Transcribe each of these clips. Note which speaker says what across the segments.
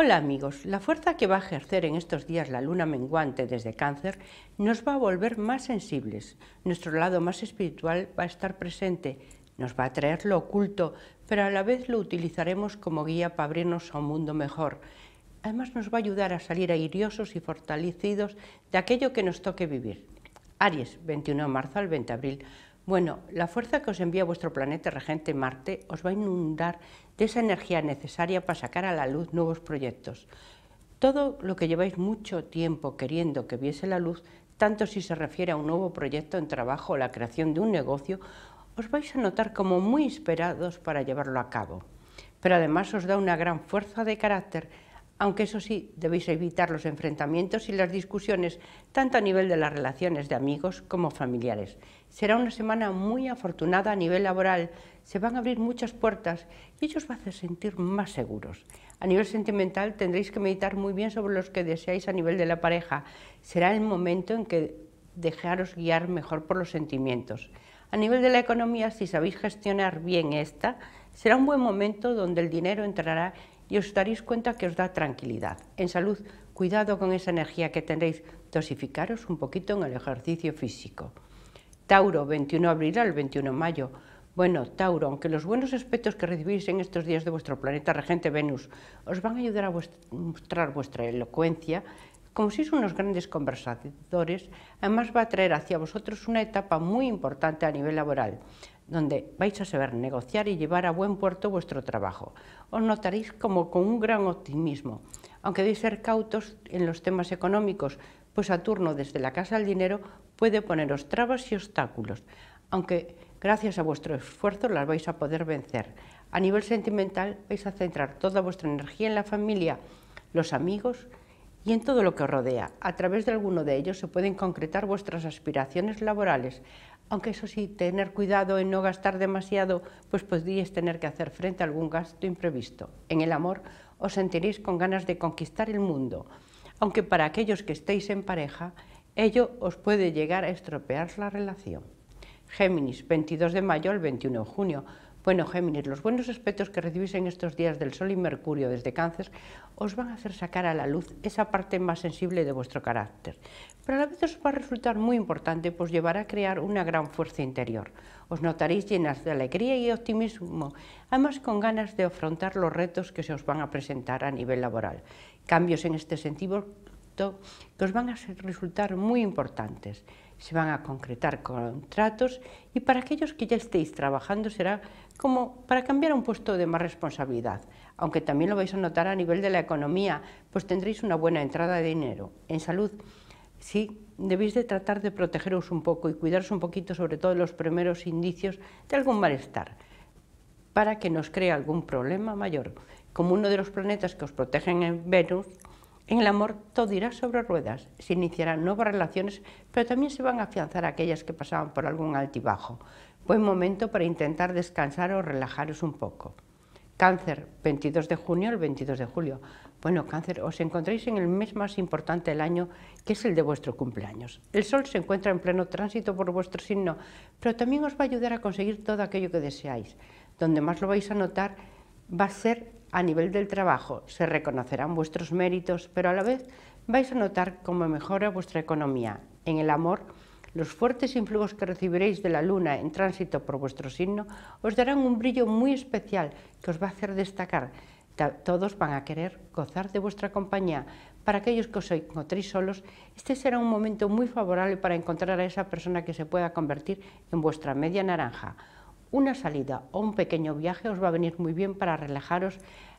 Speaker 1: Hola amigos, la fuerza que va a ejercer en estos días la luna menguante desde cáncer nos va a volver más sensibles, nuestro lado más espiritual va a estar presente, nos va a traer lo oculto, pero a la vez lo utilizaremos como guía para abrirnos a un mundo mejor. Además nos va a ayudar a salir airiosos y fortalecidos de aquello que nos toque vivir. Aries, 21 de marzo al 20 de abril. Bueno, la fuerza que os envía vuestro planeta regente Marte os va a inundar de esa energía necesaria para sacar a la luz nuevos proyectos. Todo lo que lleváis mucho tiempo queriendo que viese la luz, tanto si se refiere a un nuevo proyecto en trabajo o la creación de un negocio, os vais a notar como muy esperados para llevarlo a cabo. Pero además os da una gran fuerza de carácter aunque eso sí, debéis evitar los enfrentamientos y las discusiones, tanto a nivel de las relaciones de amigos como familiares. Será una semana muy afortunada a nivel laboral, se van a abrir muchas puertas y ellos os va a hacer sentir más seguros. A nivel sentimental tendréis que meditar muy bien sobre los que deseáis a nivel de la pareja. Será el momento en que dejaros guiar mejor por los sentimientos. A nivel de la economía, si sabéis gestionar bien esta, será un buen momento donde el dinero entrará y os daréis cuenta que os da tranquilidad. En salud, cuidado con esa energía que tendréis, dosificaros un poquito en el ejercicio físico. Tauro, 21 de abril al 21 de mayo. Bueno, Tauro, aunque los buenos aspectos que recibís en estos días de vuestro planeta regente Venus os van a ayudar a mostrar vuestra elocuencia, como sois unos grandes conversadores, además va a traer hacia vosotros una etapa muy importante a nivel laboral donde vais a saber negociar y llevar a buen puerto vuestro trabajo. Os notaréis como con un gran optimismo, aunque debéis ser cautos en los temas económicos, pues a turno desde la casa del dinero puede poneros trabas y obstáculos, aunque gracias a vuestro esfuerzo las vais a poder vencer. A nivel sentimental vais a centrar toda vuestra energía en la familia, los amigos y en todo lo que os rodea. A través de alguno de ellos se pueden concretar vuestras aspiraciones laborales, aunque eso sí, tener cuidado en no gastar demasiado, pues podríais tener que hacer frente a algún gasto imprevisto. En el amor os sentiréis con ganas de conquistar el mundo, aunque para aquellos que estéis en pareja, ello os puede llegar a estropear la relación. Géminis, 22 de mayo al 21 de junio. Bueno, Géminis, los buenos aspectos que recibís en estos días del Sol y Mercurio desde Cáncer os van a hacer sacar a la luz esa parte más sensible de vuestro carácter. Pero a la vez os va a resultar muy importante, pues llevará a crear una gran fuerza interior. Os notaréis llenas de alegría y optimismo, además con ganas de afrontar los retos que se os van a presentar a nivel laboral. Cambios en este sentido que os van a resultar muy importantes. Se van a concretar contratos y para aquellos que ya estéis trabajando será como para cambiar a un puesto de más responsabilidad, aunque también lo vais a notar a nivel de la economía, pues tendréis una buena entrada de dinero. En salud, sí, debéis de tratar de protegeros un poco y cuidaros un poquito, sobre todo los primeros indicios de algún malestar, para que no os crea algún problema mayor. Como uno de los planetas que os protegen en Venus, en el amor todo irá sobre ruedas, se iniciarán nuevas relaciones, pero también se van a afianzar aquellas que pasaban por algún altibajo. Buen momento para intentar descansar o relajaros un poco. Cáncer, 22 de junio al 22 de julio. Bueno, cáncer, os encontráis en el mes más importante del año, que es el de vuestro cumpleaños. El Sol se encuentra en pleno tránsito por vuestro signo, pero también os va a ayudar a conseguir todo aquello que deseáis. Donde más lo vais a notar va a ser a nivel del trabajo. Se reconocerán vuestros méritos, pero a la vez vais a notar cómo mejora vuestra economía. En el amor, los fuertes influjos que recibiréis de la luna en tránsito por vuestro signo os darán un brillo muy especial que os va a hacer destacar. Todos van a querer gozar de vuestra compañía. Para aquellos que os encontréis solos, este será un momento muy favorable para encontrar a esa persona que se pueda convertir en vuestra media naranja. Una salida o un pequeño viaje os va a venir muy bien para relajaros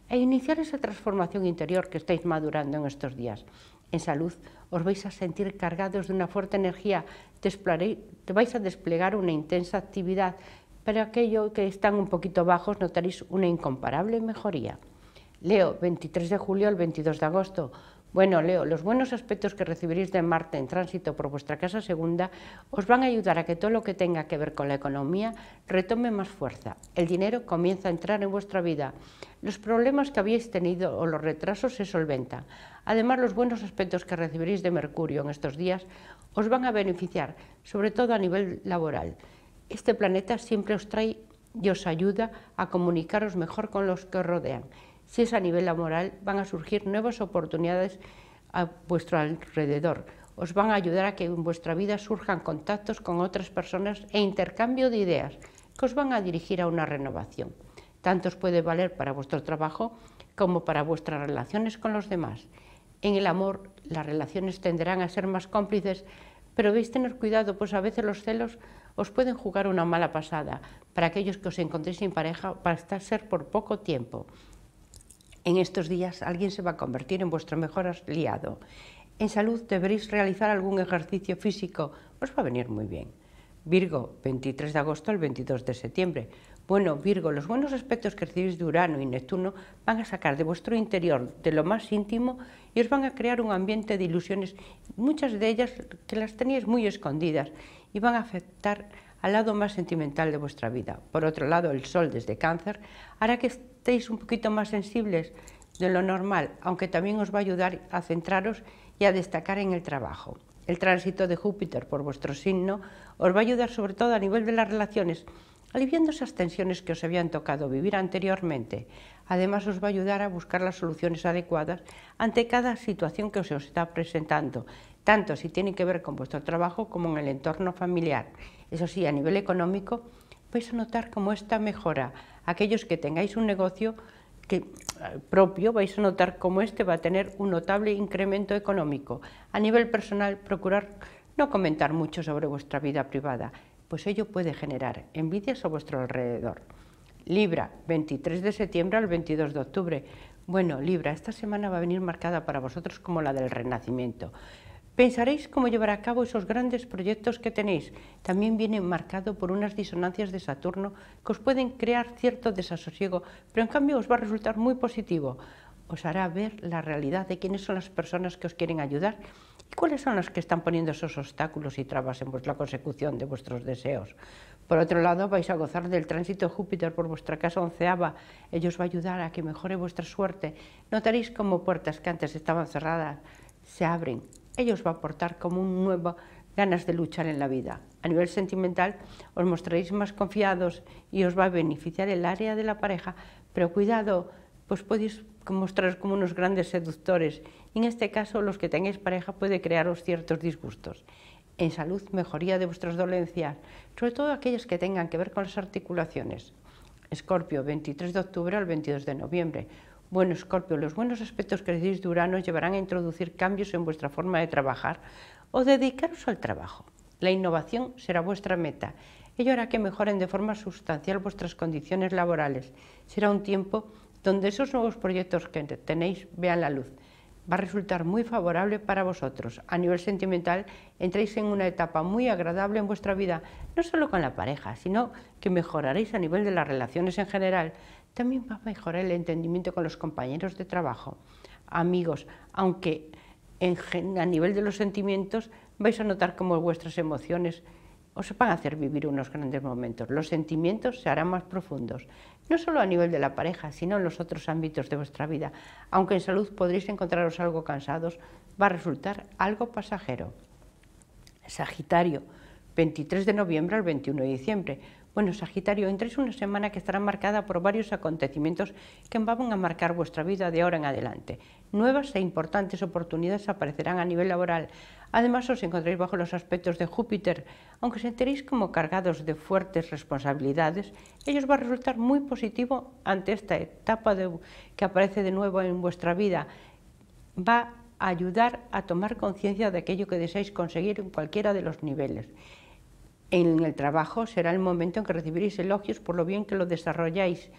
Speaker 1: e iniciar esa transformación interior que estáis madurando en estos días en salud, os vais a sentir cargados de una fuerte energía, te vais a desplegar una intensa actividad, pero aquellos que están un poquito bajos notaréis una incomparable mejoría. Leo, 23 de julio al 22 de agosto, bueno, Leo, los buenos aspectos que recibiréis de Marte en tránsito por vuestra casa segunda os van a ayudar a que todo lo que tenga que ver con la economía retome más fuerza. El dinero comienza a entrar en vuestra vida. Los problemas que habéis tenido o los retrasos se solventan. Además, los buenos aspectos que recibiréis de Mercurio en estos días os van a beneficiar, sobre todo a nivel laboral. Este planeta siempre os trae y os ayuda a comunicaros mejor con los que os rodean si es a nivel laboral, van a surgir nuevas oportunidades a vuestro alrededor. Os van a ayudar a que en vuestra vida surjan contactos con otras personas e intercambio de ideas que os van a dirigir a una renovación. Tanto os puede valer para vuestro trabajo como para vuestras relaciones con los demás. En el amor las relaciones tenderán a ser más cómplices, pero debéis tener cuidado, pues a veces los celos os pueden jugar una mala pasada para aquellos que os encontréis sin pareja, para estar ser por poco tiempo. En estos días alguien se va a convertir en vuestro mejor aliado. En salud deberéis realizar algún ejercicio físico, os pues va a venir muy bien. Virgo, 23 de agosto al 22 de septiembre. Bueno, Virgo, los buenos aspectos que recibís de Urano y Neptuno van a sacar de vuestro interior, de lo más íntimo, y os van a crear un ambiente de ilusiones, muchas de ellas que las teníais muy escondidas, y van a afectar al lado más sentimental de vuestra vida. Por otro lado, el sol desde cáncer hará que estéis un poquito más sensibles de lo normal, aunque también os va a ayudar a centraros y a destacar en el trabajo. El tránsito de Júpiter por vuestro signo os va a ayudar sobre todo a nivel de las relaciones, aliviando esas tensiones que os habían tocado vivir anteriormente. Además, os va a ayudar a buscar las soluciones adecuadas ante cada situación que se os está presentando, tanto si tiene que ver con vuestro trabajo como en el entorno familiar. Eso sí, a nivel económico, vais a notar cómo esta mejora. Aquellos que tengáis un negocio que, eh, propio, vais a notar cómo este va a tener un notable incremento económico. A nivel personal, procurar no comentar mucho sobre vuestra vida privada, pues ello puede generar envidias a vuestro alrededor. Libra, 23 de septiembre al 22 de octubre. Bueno, Libra, esta semana va a venir marcada para vosotros como la del renacimiento. Pensaréis cómo llevar a cabo esos grandes proyectos que tenéis. También viene marcado por unas disonancias de Saturno que os pueden crear cierto desasosiego, pero en cambio os va a resultar muy positivo. Os hará ver la realidad de quiénes son las personas que os quieren ayudar y cuáles son las que están poniendo esos obstáculos y trabas en vuestra consecución de vuestros deseos. Por otro lado, vais a gozar del tránsito de Júpiter por vuestra casa onceava. Ello os va a ayudar a que mejore vuestra suerte. Notaréis cómo puertas que antes estaban cerradas se abren ellos va a aportar como un nuevo ganas de luchar en la vida. A nivel sentimental os mostraréis más confiados y os va a beneficiar el área de la pareja, pero cuidado, pues podéis mostraros como unos grandes seductores. Y en este caso, los que tengáis pareja puede crearos ciertos disgustos. En salud, mejoría de vuestras dolencias, sobre todo aquellas que tengan que ver con las articulaciones. Escorpio, 23 de octubre al 22 de noviembre. Bueno, Escorpio, los buenos aspectos que recibís de Urano llevarán a introducir cambios en vuestra forma de trabajar o dedicaros al trabajo. La innovación será vuestra meta. Ello hará que mejoren de forma sustancial vuestras condiciones laborales. Será un tiempo donde esos nuevos proyectos que tenéis vean la luz. Va a resultar muy favorable para vosotros. A nivel sentimental, entréis en una etapa muy agradable en vuestra vida, no solo con la pareja, sino que mejoraréis a nivel de las relaciones en general. También va a mejorar el entendimiento con los compañeros de trabajo, amigos, aunque a nivel de los sentimientos vais a notar cómo vuestras emociones os van a hacer vivir unos grandes momentos. Los sentimientos se harán más profundos, no solo a nivel de la pareja, sino en los otros ámbitos de vuestra vida. Aunque en salud podréis encontraros algo cansados, va a resultar algo pasajero. Sagitario, 23 de noviembre al 21 de diciembre. Bueno, Sagitario, entréis una semana que estará marcada por varios acontecimientos que van a marcar vuestra vida de ahora en adelante. Nuevas e importantes oportunidades aparecerán a nivel laboral. Además, os encontráis bajo los aspectos de Júpiter. Aunque sentiréis como cargados de fuertes responsabilidades, ellos va a resultar muy positivo ante esta etapa que aparece de nuevo en vuestra vida. Va a ayudar a tomar conciencia de aquello que deseáis conseguir en cualquiera de los niveles en el trabajo será el momento en que recibiréis elogios por lo bien que lo desarrolláis,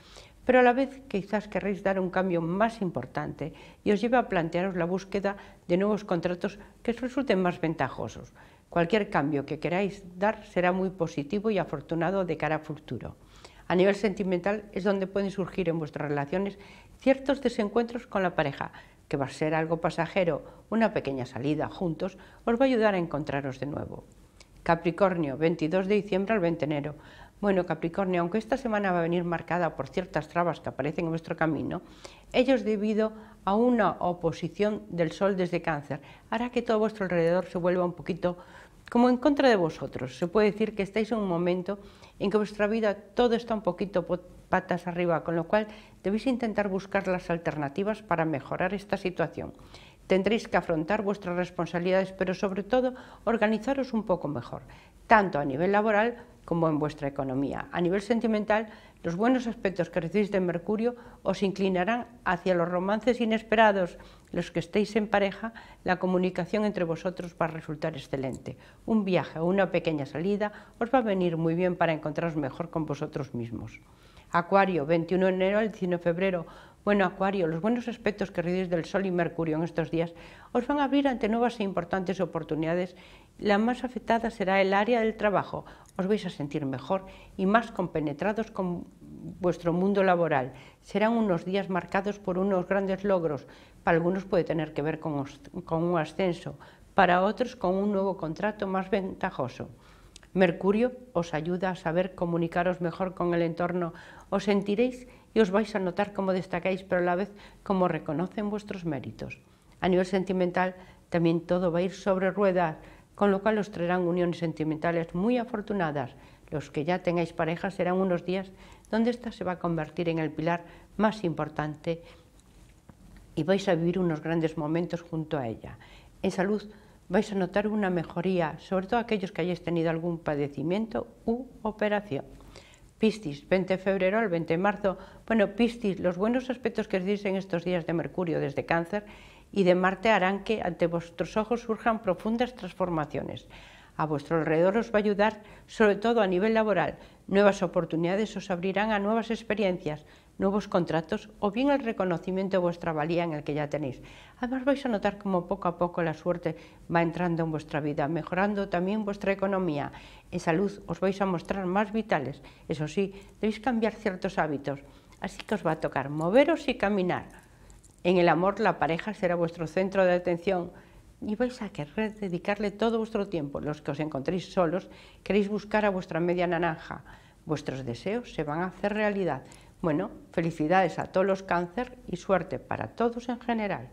Speaker 1: pero a la vez quizás querréis dar un cambio más importante y os lleva a plantearos la búsqueda de nuevos contratos que os resulten más ventajosos. Cualquier cambio que queráis dar será muy positivo y afortunado de cara a futuro. A nivel sentimental es donde pueden surgir en vuestras relaciones ciertos desencuentros con la pareja, que va a ser algo pasajero, una pequeña salida juntos os va a ayudar a encontraros de nuevo. Capricornio, 22 de diciembre al 20 de enero. Bueno, Capricornio, aunque esta semana va a venir marcada por ciertas trabas que aparecen en vuestro camino, ello es debido a una oposición del Sol desde Cáncer. Hará que todo vuestro alrededor se vuelva un poquito como en contra de vosotros. Se puede decir que estáis en un momento en que vuestra vida todo está un poquito patas arriba, con lo cual debéis intentar buscar las alternativas para mejorar esta situación. Tendréis que afrontar vuestras responsabilidades, pero sobre todo organizaros un poco mejor, tanto a nivel laboral como en vuestra economía. A nivel sentimental, los buenos aspectos que recibís de Mercurio os inclinarán hacia los romances inesperados. Los que estéis en pareja, la comunicación entre vosotros va a resultar excelente. Un viaje o una pequeña salida os va a venir muy bien para encontraros mejor con vosotros mismos. Acuario, 21 de enero al 19 de febrero, bueno, Acuario, los buenos aspectos que recibís del Sol y Mercurio en estos días os van a abrir ante nuevas e importantes oportunidades. La más afectada será el área del trabajo. Os vais a sentir mejor y más compenetrados con vuestro mundo laboral. Serán unos días marcados por unos grandes logros. Para algunos puede tener que ver con un ascenso, para otros con un nuevo contrato más ventajoso. Mercurio os ayuda a saber comunicaros mejor con el entorno. Os sentiréis y os vais a notar cómo destacáis, pero a la vez como reconocen vuestros méritos. A nivel sentimental, también todo va a ir sobre ruedas, con lo cual os traerán uniones sentimentales muy afortunadas. Los que ya tengáis pareja serán unos días donde ésta se va a convertir en el pilar más importante y vais a vivir unos grandes momentos junto a ella. En salud, vais a notar una mejoría, sobre todo aquellos que hayáis tenido algún padecimiento u operación. Piscis, 20 de febrero al 20 de marzo. Bueno, Piscis, los buenos aspectos que os dicen estos días de Mercurio desde Cáncer y de Marte harán que ante vuestros ojos surjan profundas transformaciones. A vuestro alrededor os va a ayudar, sobre todo a nivel laboral. Nuevas oportunidades os abrirán a nuevas experiencias, nuevos contratos o bien el reconocimiento de vuestra valía en el que ya tenéis. Además vais a notar cómo poco a poco la suerte va entrando en vuestra vida, mejorando también vuestra economía. En salud os vais a mostrar más vitales. Eso sí, debéis cambiar ciertos hábitos. Así que os va a tocar moveros y caminar. En el amor la pareja será vuestro centro de atención y vais a querer dedicarle todo vuestro tiempo. Los que os encontréis solos queréis buscar a vuestra media naranja. Vuestros deseos se van a hacer realidad. Bueno, felicidades a todos los cáncer y suerte para todos en general.